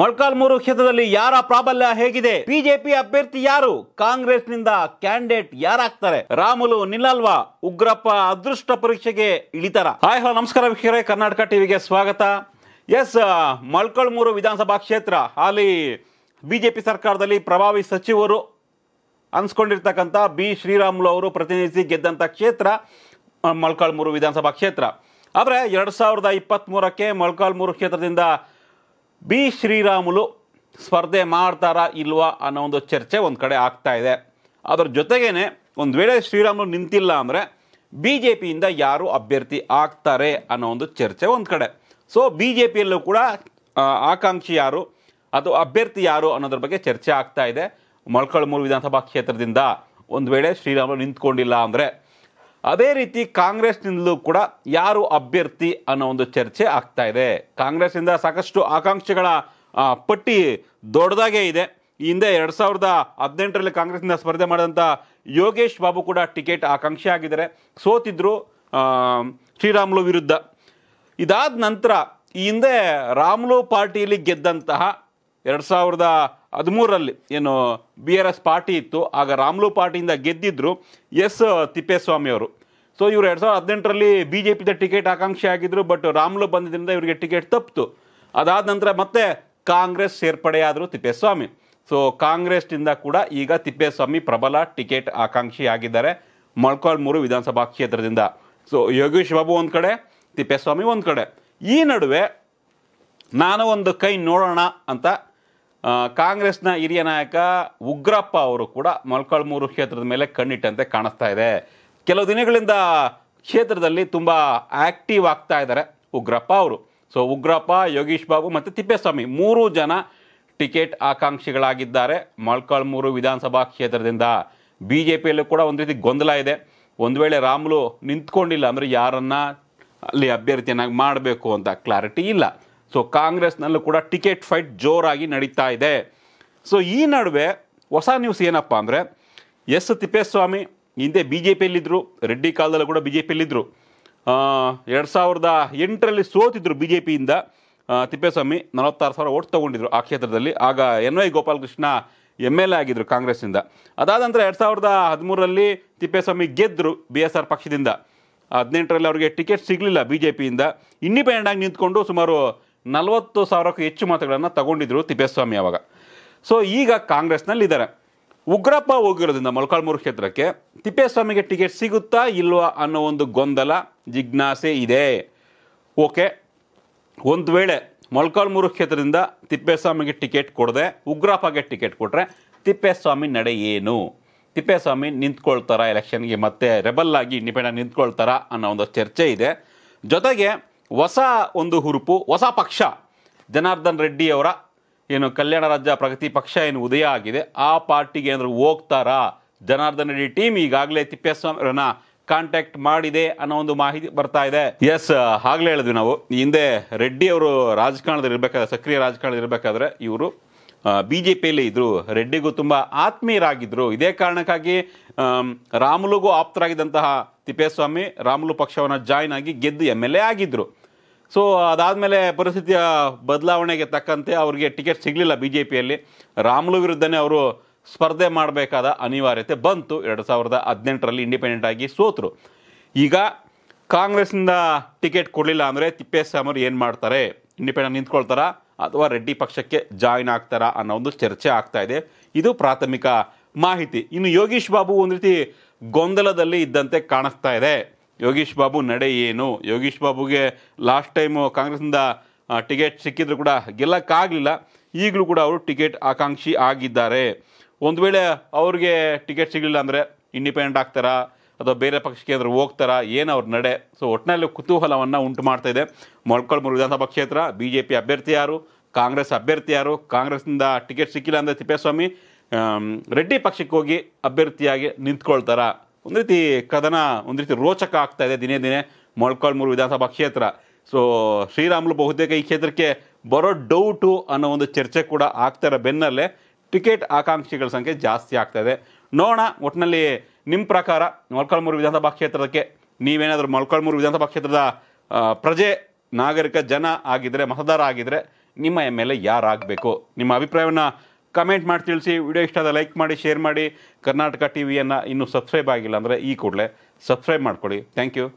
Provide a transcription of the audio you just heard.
ಮೊಳಕಾಲ್ಮೂರು ಕ್ಷೇತ್ರದಲ್ಲಿ ಯಾರ ಪ್ರಾಬಲ್ಯ ಹೇಗಿದೆ ಬಿಜೆಪಿ ಅಭ್ಯರ್ಥಿ ಯಾರು ಕಾಂಗ್ರೆಸ್ ನಿಂದ ಕ್ಯಾಂಡಿಡೇಟ್ ಯಾರಾಗ್ತಾರೆ ರಾಮುಲು ನಿಲ್ಲಲ್ವಾ ಉಗ್ರಪ್ಪ ಅದೃಷ್ಟ ಪರೀಕ್ಷೆಗೆ ಇಳಿತಾರ ಹಾಯ್ ಹಲೋ ನಮಸ್ಕಾರ ವೀಕ್ಷಕರೇ ಕರ್ನಾಟಕ ಟಿವಿಗೆ ಸ್ವಾಗತ ಎಸ್ ಮೊಳಕಾಲ್ಮೂರು ವಿಧಾನಸಭಾ ಕ್ಷೇತ್ರ ಅಲ್ಲಿ ಬಿಜೆಪಿ ಸರ್ಕಾರದಲ್ಲಿ ಪ್ರಭಾವಿ ಸಚಿವರು ಅನ್ಸ್ಕೊಂಡಿರ್ತಕ್ಕಂಥ ಬಿ ಶ್ರೀರಾಮುಲು ಅವರು ಪ್ರತಿನಿಧಿಸಿ ಗೆದ್ದಂಥ ಕ್ಷೇತ್ರ ಮೊಳಕಾಲ್ಮೂರು ವಿಧಾನಸಭಾ ಕ್ಷೇತ್ರ ಆದರೆ ಎರಡು ಸಾವಿರದ ಇಪ್ಪತ್ತ್ಮೂರಕ್ಕೆ ಮೊಳಕಾಲ್ಮೂರು ಕ್ಷೇತ್ರದಿಂದ ಬಿ ಶ್ರೀರಾಮುಲು ಸ್ಪರ್ಧೆ ಮಾಡ್ತಾರಾ ಇಲ್ವಾ ಅನ್ನೋ ಒಂದು ಚರ್ಚೆ ಒಂದು ಕಡೆ ಆಗ್ತಾ ಇದೆ ಅದರ ಜೊತೆಗೇ ಒಂದು ವೇಳೆ ಶ್ರೀರಾಮುಲು ನಿಂತಿಲ್ಲ ಅಂದರೆ ಬಿ ಜೆ ಪಿಯಿಂದ ಯಾರು ಅಭ್ಯರ್ಥಿ ಆಗ್ತಾರೆ ಅನ್ನೋ ಒಂದು ಚರ್ಚೆ ಒಂದು ಕಡೆ ಸೊ ಬಿ ಜೆ ಪಿಯಲ್ಲೂ ಕೂಡ ಆಕಾಂಕ್ಷಿ ಯಾರು ಅದು ಅಭ್ಯರ್ಥಿ ಯಾರು ಅನ್ನೋದ್ರ ಬಗ್ಗೆ ಚರ್ಚೆ ಆಗ್ತಾ ಇದೆ ಮೊಳಕಳ್ಮೂರು ವಿಧಾನಸಭಾ ಕ್ಷೇತ್ರದಿಂದ ಒಂದು ವೇಳೆ ಶ್ರೀರಾಮುಲು ನಿಂತ್ಕೊಂಡಿಲ್ಲ ಅಂದರೆ ಅದೇ ರೀತಿ ಕಾಂಗ್ರೆಸ್ನಿಂದಲೂ ಕೂಡ ಯಾರು ಅಭ್ಯರ್ಥಿ ಅನ್ನೋ ಒಂದು ಚರ್ಚೆ ಆಗ್ತಾ ಇದೆ ಕಾಂಗ್ರೆಸ್ನಿಂದ ಸಾಕಷ್ಟು ಆಕಾಂಕ್ಷೆಗಳ ಪಟ್ಟಿ ದೊಡ್ಡದಾಗೇ ಇದೆ ಹಿಂದೆ ಎರಡು ಸಾವಿರದ ಹದಿನೆಂಟರಲ್ಲಿ ಕಾಂಗ್ರೆಸ್ನಿಂದ ಸ್ಪರ್ಧೆ ಮಾಡಿದಂಥ ಯೋಗೇಶ್ ಬಾಬು ಕೂಡ ಟಿಕೆಟ್ ಆಕಾಂಕ್ಷಿ ಆಗಿದ್ದಾರೆ ಸೋತಿದ್ರು ಶ್ರೀರಾಮುಲು ವಿರುದ್ಧ ಇದಾದ ನಂತರ ಈ ಹಿಂದೆ ರಾಮುಲು ಪಾರ್ಟಿಯಲ್ಲಿ ಗೆದ್ದಂತಹ ಎರಡು ಸಾವಿರದ ಹದಿಮೂರರಲ್ಲಿ ಏನು ಬಿ ಆರ್ ಎಸ್ ಪಾರ್ಟಿ ಇತ್ತು ಆಗ ರಾಮ್ಲು ಪಾರ್ಟಿಯಿಂದ ಗೆದ್ದಿದ್ರು ಎಸ್ ತಿಪ್ಪೇಸ್ವಾಮಿ ಅವರು ಸೊ ಇವರು ಎರಡು ಸಾವಿರದ ಹದಿನೆಂಟರಲ್ಲಿ ಬಿ ಜೆ ಪಿದ ಟಿಕೆಟ್ ಆಕಾಂಕ್ಷಿ ಆಗಿದ್ದರು ಬಟ್ ರಾಮ್ಲು ಬಂದಿದ್ದರಿಂದ ಇವರಿಗೆ ಟಿಕೆಟ್ ತಪ್ಪಿತು ಅದಾದ ನಂತರ ಮತ್ತೆ ಕಾಂಗ್ರೆಸ್ ಸೇರ್ಪಡೆಯಾದರು ತಿಪ್ಪೇಸ್ವಾಮಿ ಸೊ ಕಾಂಗ್ರೆಸ್ನಿಂದ ಕೂಡ ಈಗ ತಿಪ್ಪೇಸ್ವಾಮಿ ಪ್ರಬಲ ಟಿಕೆಟ್ ಆಕಾಂಕ್ಷಿ ಆಗಿದ್ದಾರೆ ಮೊಳಕಾಲ್ಮೂರು ವಿಧಾನಸಭಾ ಕ್ಷೇತ್ರದಿಂದ ಸೊ ಯೋಗೇಶ್ ಬಾಬು ಒಂದು ಕಡೆ ತಿಪ್ಪೇಸ್ವಾಮಿ ಒಂದು ಕಡೆ ಈ ನಡುವೆ ನಾನು ಒಂದು ಕೈ ನೋಡೋಣ ಅಂತ ಕಾಂಗ್ರೆಸ್ನ ಹಿರಿಯ ನಾಯಕ ಉಗ್ರಪ್ಪ ಅವರು ಕೂಡ ಮೊಳಕಾಳ್ಮೂರು ಕ್ಷೇತ್ರದ ಮೇಲೆ ಕಣ್ಣಿಟ್ಟಂತೆ ಕಾಣಿಸ್ತಾ ಇದೆ ಕೆಲವು ದಿನಗಳಿಂದ ಕ್ಷೇತ್ರದಲ್ಲಿ ತುಂಬ ಆಕ್ಟಿವ್ ಆಗ್ತಾ ಇದ್ದಾರೆ ಉಗ್ರಪ್ಪ ಅವರು ಸೊ ಉಗ್ರಪ್ಪ ಯೋಗೀಶ್ ಬಾಬು ಮತ್ತು ತಿಪ್ಪೇಸ್ವಾಮಿ ಮೂರು ಜನ ಟಿಕೆಟ್ ಆಕಾಂಕ್ಷಿಗಳಾಗಿದ್ದಾರೆ ಮೊಳಕಾಳ್ಮೂರು ವಿಧಾನಸಭಾ ಕ್ಷೇತ್ರದಿಂದ ಬಿ ಜೆ ಪಿಯಲ್ಲೂ ಕೂಡ ಒಂದು ರೀತಿ ಗೊಂದಲ ಇದೆ ಒಂದು ವೇಳೆ ರಾಮುಲು ನಿಂತ್ಕೊಂಡಿಲ್ಲ ಅಂದರೆ ಯಾರನ್ನ ಅಲ್ಲಿ ಅಭ್ಯರ್ಥಿಯನ್ನಾಗಿ ಮಾಡಬೇಕು ಅಂತ ಕ್ಲಾರಿಟಿ ಇಲ್ಲ ಸೊ ಕಾಂಗ್ರೆಸ್ನಲ್ಲೂ ಕೂಡ ಟಿಕೆಟ್ ಫೈಟ್ ಜೋರಾಗಿ ನಡೀತಾ ಇದೆ ಸೊ ಈ ನಡುವೆ ಹೊಸ ನ್ಯೂಸ್ ಏನಪ್ಪ ಅಂದರೆ ಎಸ್ ತಿಪ್ಪೇಸ್ವಾಮಿ ಹಿಂದೆ ಬಿ ಜೆ ಪಿಯಲ್ಲಿದ್ದರು ರೆಡ್ಡಿ ಕಾಲದಲ್ಲೂ ಕೂಡ ಬಿ ಜೆ ಪಿಯಲ್ಲಿದ್ದರು ಎರಡು ಸಾವಿರದ ಎಂಟರಲ್ಲಿ ಸೋತಿದ್ರು ಬಿ ಜೆ ಪಿಯಿಂದ ತಿಪ್ಪೇಸ್ವಾಮಿ ನಲವತ್ತಾರು ಸಾವಿರ ಓಟ್ ತೊಗೊಂಡಿದ್ರು ಆ ಕ್ಷೇತ್ರದಲ್ಲಿ ಆಗ N Y Gopalakrishna M L A ಆಗಿದ್ದರು ಕಾಂಗ್ರೆಸ್ನಿಂದ ಅದಾದ ನಂತರ ಎರಡು ಸಾವಿರದ ಹದಿಮೂರರಲ್ಲಿ ತಿಪ್ಪೇಸ್ವಾಮಿ ಗೆದ್ದರು ಬಿ ಎಸ್ ಆರ್ ಪಕ್ಷದಿಂದ ಹದಿನೆಂಟರಲ್ಲಿ ಅವರಿಗೆ ಟಿಕೆಟ್ ಸಿಗಲಿಲ್ಲ ಬಿ ಜೆ ಪಿಯಿಂದ ಇಂಡಿಪೆಂಡೆಂಟ್ ನಿಂತ್ಕೊಂಡು ಸುಮಾರು ನಲವತ್ತು ಸಾವಿರಕ್ಕೂ ಹೆಚ್ಚು ಮತಗಳನ್ನು ತಗೊಂಡಿದ್ರು ತಿಪ್ಪೇಸ್ವಾಮಿ ಅವಾಗ ಸೊ ಈಗ ಕಾಂಗ್ರೆಸ್ನಲ್ಲಿದ್ದಾರೆ ಉಗ್ರಪ್ಪ ಹೋಗಿರೋದ್ರಿಂದ ಮೊಳಕಾಲ್ಮೂರು ಕ್ಷೇತ್ರಕ್ಕೆ ತಿಪ್ಪೇಸ್ವಾಮಿಗೆ ಟಿಕೆಟ್ ಸಿಗುತ್ತಾ ಇಲ್ವಾ ಅನ್ನೋ ಒಂದು ಗೊಂದಲ ಜಿಜ್ಞಾಸೆ ಇದೆ ಓಕೆ ಒಂದು ವೇಳೆ ಮೊಳಕಾಲ್ಮೂರು ಕ್ಷೇತ್ರದಿಂದ ತಿಪ್ಪೇಸ್ವಾಮಿಗೆ ಟಿಕೆಟ್ ಕೊಡದೆ ಉಗ್ರಪ್ಪಗೆ ಟಿಕೆಟ್ ಕೊಟ್ಟರೆ ತಿಪ್ಪೇಸ್ವಾಮಿ ನಡೆ ಏನು ತಿಪ್ಪೇಸ್ವಾಮಿ ನಿಂತ್ಕೊಳ್ತಾರಾ ಎಲೆಕ್ಷನ್ಗೆ ಮತ್ತೆ ರೆಬಲ್ ಆಗಿ ಇಂಡಿಪೆಂಡೆಂಟ್ ನಿಂತ್ಕೊಳ್ತಾರ ಅನ್ನೋ ಒಂದು ಚರ್ಚೆ ಇದೆ ಜೊತೆಗೆ ಹೊಸ ಒಂದು ಹುರುಪು ಹೊಸ ಪಕ್ಷ ಜನಾರ್ದನ್ ಅವರ ಏನು ಕಲ್ಯಾಣ ರಾಜ್ಯ ಪ್ರಗತಿ ಪಕ್ಷ ಏನು ಉದಯ ಆಗಿದೆ ಆ ಪಾರ್ಟಿಗೆ ಏನಾದರೂ ಹೋಗ್ತಾರಾ ಜನಾರ್ದನ್ ರೆಡ್ಡಿ ಟೀಮ್ ಈಗಾಗಲೇ ಅವರನ್ನ ಕಾಂಟ್ಯಾಕ್ಟ್ ಮಾಡಿದೆ ಅನ್ನೋ ಒಂದು ಮಾಹಿತಿ ಬರ್ತಾ ಇದೆ ಎಸ್ ಆಗಲೇ ಹೇಳಿದ್ವಿ ನಾವು ಹಿಂದೆ ರೆಡ್ಡಿ ಅವರು ರಾಜಕಾರಣದಲ್ಲಿ ಇರಬೇಕಾದ್ರೆ ಸಕ್ರಿಯ ರಾಜಕಾರಣದಲ್ಲಿ ಇರಬೇಕಾದ್ರೆ ಇವರು ಬಿ ಜೆ ಪಿಯಲ್ಲಿ ಇದ್ದರು ರೆಡ್ಡಿಗೂ ತುಂಬ ಆತ್ಮೀಯರಾಗಿದ್ದರು ಇದೇ ಕಾರಣಕ್ಕಾಗಿ ರಾಮುಲುಗೂ ಆಪ್ತರಾಗಿದ್ದಂತಹ ತಿಪ್ಪೇಸ್ವಾಮಿ ರಾಮುಲು ಪಕ್ಷವನ್ನು ಜಾಯ್ನ್ ಆಗಿ ಗೆದ್ದು ಎಮ್ ಎಲ್ ಎ ಆಗಿದ್ದರು ಸೊ ಅದಾದಮೇಲೆ ಪರಿಸ್ಥಿತಿಯ ಬದಲಾವಣೆಗೆ ತಕ್ಕಂತೆ ಅವರಿಗೆ ಟಿಕೆಟ್ ಸಿಗಲಿಲ್ಲ ಬಿ ಜೆ ಪಿಯಲ್ಲಿ ರಾಮುಲು ವಿರುದ್ಧನೇ ಅವರು ಸ್ಪರ್ಧೆ ಮಾಡಬೇಕಾದ ಅನಿವಾರ್ಯತೆ ಬಂತು ಎರಡು ಸಾವಿರದ ಹದಿನೆಂಟರಲ್ಲಿ ಇಂಡಿಪೆಂಡೆಂಟ್ ಆಗಿ ಸೋತರು ಈಗ ಕಾಂಗ್ರೆಸ್ನಿಂದ ಟಿಕೆಟ್ ಕೊಡಲಿಲ್ಲ ಅಂದರೆ ತಿಪ್ಪೇಸ್ವಾಮಿ ಅವರು ಏನು ಮಾಡ್ತಾರೆ ಇಂಡಿಪೆಂಡೆಂಟ್ ನಿಂತ್ಕೊಳ್ತಾರಾ ಅಥವಾ ರೆಡ್ಡಿ ಪಕ್ಷಕ್ಕೆ ಜಾಯ್ನ್ ಆಗ್ತಾರಾ ಅನ್ನೋ ಒಂದು ಚರ್ಚೆ ಆಗ್ತಾ ಇದೆ ಇದು ಪ್ರಾಥಮಿಕ ಮಾಹಿತಿ ಇನ್ನು ಯೋಗೀಶ್ ಬಾಬು ಒಂದು ರೀತಿ ಗೊಂದಲದಲ್ಲಿ ಇದ್ದಂತೆ ಕಾಣಿಸ್ತಾ ಇದೆ ಯೋಗೀಶ್ ಬಾಬು ನಡೆ ಏನು ಯೋಗೀಶ್ ಬಾಬುಗೆ ಲಾಸ್ಟ್ ಟೈಮು ಕಾಂಗ್ರೆಸ್ನಿಂದ ಟಿಕೆಟ್ ಸಿಕ್ಕಿದ್ರು ಕೂಡ ಗೆಲ್ಲಕ್ಕಾಗಲಿಲ್ಲ ಈಗಲೂ ಕೂಡ ಅವರು ಟಿಕೆಟ್ ಆಕಾಂಕ್ಷಿ ಆಗಿದ್ದಾರೆ ಒಂದು ವೇಳೆ ಅವ್ರಿಗೆ ಟಿಕೆಟ್ ಸಿಗಲಿಲ್ಲ ಅಂದರೆ ಇಂಡಿಪೆಂಡೆಂಟ್ ಆಗ್ತಾರ ಅಥವಾ ಬೇರೆ ಪಕ್ಷಕ್ಕೆ ಅಂದ್ರೆ ಹೋಗ್ತಾರಾ ಏನು ಅವ್ರ ನಡೆ ಸೊ ಒಟ್ಟಿನಲ್ಲಿ ಕುತೂಹಲವನ್ನು ಉಂಟು ಮಾಡ್ತಾ ಇದೆ ಮೊಳ್ಕೊಳ್ಮೂರು ವಿಧಾನಸಭಾ ಕ್ಷೇತ್ರ ಬಿ ಜೆ ಪಿ ಅಭ್ಯರ್ಥಿ ಯಾರು ಕಾಂಗ್ರೆಸ್ ಅಭ್ಯರ್ಥಿ ಯಾರು ಕಾಂಗ್ರೆಸ್ನಿಂದ ಟಿಕೆಟ್ ಸಿಕ್ಕಿಲ್ಲ ಅಂದರೆ ತಿಪ್ಪೇಸ್ವಾಮಿ ರೆಡ್ಡಿ ಪಕ್ಷಕ್ಕೆ ಹೋಗಿ ಅಭ್ಯರ್ಥಿಯಾಗಿ ನಿಂತ್ಕೊಳ್ತಾರ ಒಂದು ರೀತಿ ಕದನ ಒಂದು ರೀತಿ ರೋಚಕ ಆಗ್ತಾ ಇದೆ ದಿನೇ ದಿನೇ ಮೊಳ್ಕಾಳ್ಮುರು ವಿಧಾನಸಭಾ ಕ್ಷೇತ್ರ ಸೊ ಶ್ರೀರಾಮುಲು ಬಹುತೇಕ ಈ ಕ್ಷೇತ್ರಕ್ಕೆ ಬರೋ ಡೌಟು ಅನ್ನೋ ಒಂದು ಚರ್ಚೆ ಕೂಡ ಇರೋ ಬೆನ್ನಲ್ಲೇ ಟಿಕೆಟ್ ಆಕಾಂಕ್ಷಿಗಳ ಸಂಖ್ಯೆ ಜಾಸ್ತಿ ಆಗ್ತಾ ಇದೆ ನೋಡೋಣ ಒಟ್ಟಿನಲ್ಲಿ ನಿಮ್ಮ ಪ್ರಕಾರ ಮೊಳ್ಕಾಲ್ಮೂರು ವಿಧಾನಸಭಾ ಕ್ಷೇತ್ರಕ್ಕೆ ನೀವೇನಾದರೂ ಮೊಳ್ಕಾಲ್ಮೂರು ವಿಧಾನಸಭಾ ಕ್ಷೇತ್ರದ ಪ್ರಜೆ ನಾಗರಿಕ ಜನ ಆಗಿದ್ದರೆ ಮತದಾರ ಆಗಿದ್ದರೆ ನಿಮ್ಮ ಎಮ್ ಎಲ್ ಎ ಯಾರಾಗಬೇಕು ನಿಮ್ಮ ಅಭಿಪ್ರಾಯವನ್ನು ಕಮೆಂಟ್ ಮಾಡಿ ತಿಳಿಸಿ ವಿಡಿಯೋ ಇಷ್ಟ ಆದ ಲೈಕ್ ಮಾಡಿ ಶೇರ್ ಮಾಡಿ ಕರ್ನಾಟಕ ಟಿ ವಿಯನ್ನು ಇನ್ನೂ ಸಬ್ಸ್ಕ್ರೈಬ್ ಆಗಿಲ್ಲ ಅಂದರೆ ಈ ಕೂಡಲೇ ಸಬ್ಸ್ಕ್ರೈಬ್ ಮಾಡ್ಕೊಳ್ಳಿ ಥ್ಯಾಂಕ್ ಯು